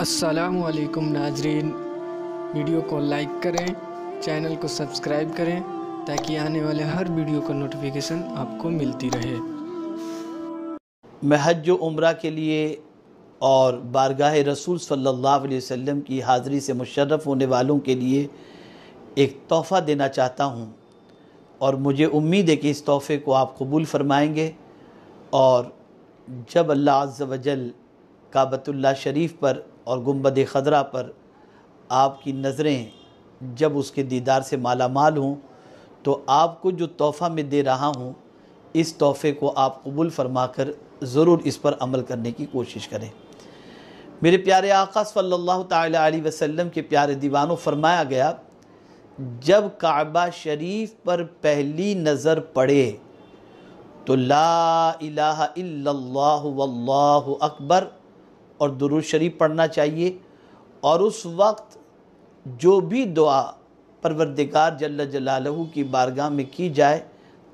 असलकुम नाजरीन वीडियो को लाइक करें चैनल को सब्सक्राइब करें ताकि आने वाले हर वीडियो का नोटिफिकेशन आपको मिलती रहे मैं हज उम्र के लिए और बारगाह रसूल सल्लल्लाहु अलैहि वसल्लम की हाज़री से मुशर्रफ होने वालों के लिए एक तोहफ़ा देना चाहता हूँ और मुझे उम्मीद है कि इस तोहफ़े को आप कबूल फ़रमाएँगे और जब अल्लाह अज़ वजल काबतुल्ला शरीफ पर और गुम्बद ख़दरा पर आपकी नज़रें जब उसके दीदार से माला माल हों तो आपको जो तोहफ़ा मैं दे रहा हूँ इस तोहफ़े को आप कबूल फरमा कर ज़रूर इस पर अमल करने की कोशिश करें मेरे प्यारे आका सल्लल्लाहु अलैहि वसल्लम के प्यारे दीवानों फरमाया गया जब काबा शरीफ पर पहली नज़र पड़े तो ला इलाहा इल्लल्लाहु वल्लाहु अकबर और दुरुद शरीफ पढ़ना चाहिए और उस वक्त जो भी दुआ परवरदिगार जल जलालहू की बारगाह में की जाए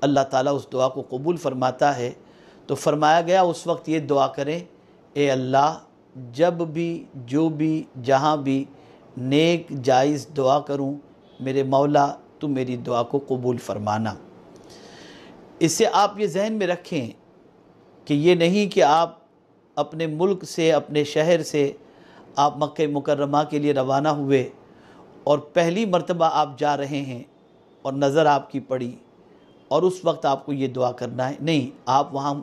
अल्लाह ताला उस दुआ को कबूल फ़रमाता है तो फरमाया गया उस वक्त ये दुआ करें ए अल्लाह जब भी जो भी जहाँ भी नेक जायज़ दुआ करूँ मेरे मौला तो मेरी दुआ को कबूल फ़रमाना इससे आप ये जहन में रखें कि ये नहीं कि आप अपने मुल्क से अपने शहर से आप मक् मुकरमा के लिए रवाना हुए और पहली मर्तबा आप जा रहे हैं और नज़र आपकी पड़ी और उस वक्त आपको ये दुआ करना है नहीं आप वहाँ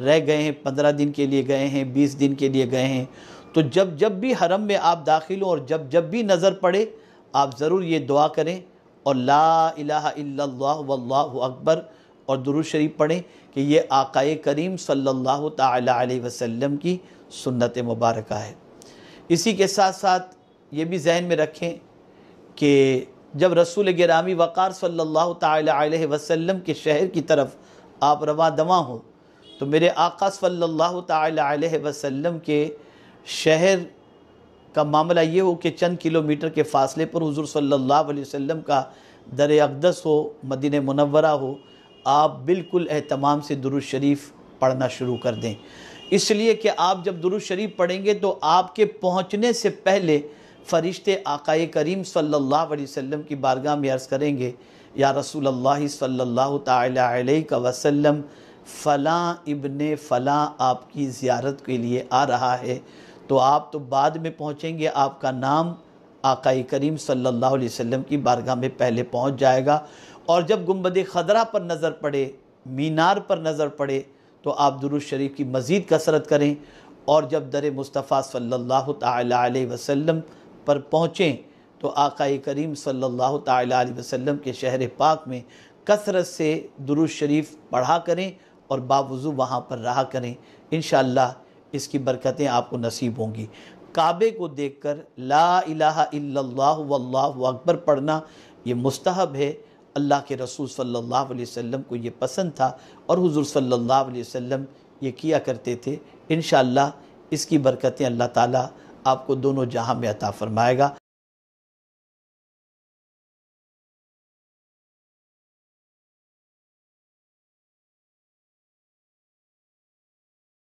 रह गए हैं पंद्रह दिन के लिए गए हैं बीस दिन के लिए गए हैं तो जब जब भी हरम में आप दाखिल हों और जब जब भी नज़र पड़े आप ज़रूर ये दुआ करें और ला इलाहा इल्लल्लाह वल्लाहु अकबर और दुरुज शरीफ पढ़ें कि ये आकाए करीम सल्लल्लाहु अलैहि वसल्लम की सुन्नत मुबारक है इसी के साथ साथ ये भी जहन में रखें कि जब रसूल गिरामी वक़ार सल्लल्लाहु अलैहि वसल्लम के शहर की तरफ आप रवा दवा हो तो मेरे आका सल्लल्लाहु अलैहि वसल्लम के शहर का मामला ये हो कि चंद किलोमीटर के फासले पर हुजूर सल्लल्लाहु अलैहि वसल्लम का दर अकदस हो मदीन मनवरा हो आप बिल्कुल अहतमाम से दुरुज शरीफ पढ़ना शुरू कर दें इसलिए कि आप जब दुरुज शरीफ पढ़ेंगे तो आपके पहुंचने से पहले फ़रिश्ते आकाए करीम सल्लल्लाहु अलैहि वसल्लम की बारगाह में अर्ज़ करेंगे या रसूल अल्लाह सल्लल्लाहु अलैहि वसल्लम फ़लाँ इबन फ़लाँ आपकी ज़ियारत के लिए आ रहा है तो आप तो बाद में पहुँचेंगे आपका नाम आकाई करीम सल्लल्लाहु अलैहि वसल्लम की बारगाह में पहले पहुँच जाएगा और जब गुम्बद खदरा पर नज़र पड़े मीनार पर नज़र पड़े तो आप दुरुज शरीफ की मज़ीद कसरत करें और जब दर मुस्तफ़ा सल्लल्लाहु अलैहि वसल्लम पर पहुँचें तो आकाए करीम सल्लल्लाहु अलैहि वसल्लम के शहर पाक में कसरत से दुरुज शरीफ पढ़ा करें और बावजू वहाँ पर रहा करें इन इसकी बरकतें आपको नसीब होंगी काबे को देखकर ला इलाहा इल्लल्लाहु वल्लाहु अकबर पढ़ना ये मुस्तहब है अल्लाह के रसूल सल्लल्लाहु अलैहि वसल्लम को ये पसंद था और हुजूर सल्लल्लाहु अलैहि वसल्लम ये किया करते थे इन इसकी बरकतें अल्लाह ताला आपको दोनों जहां में अता फ़रमाएगा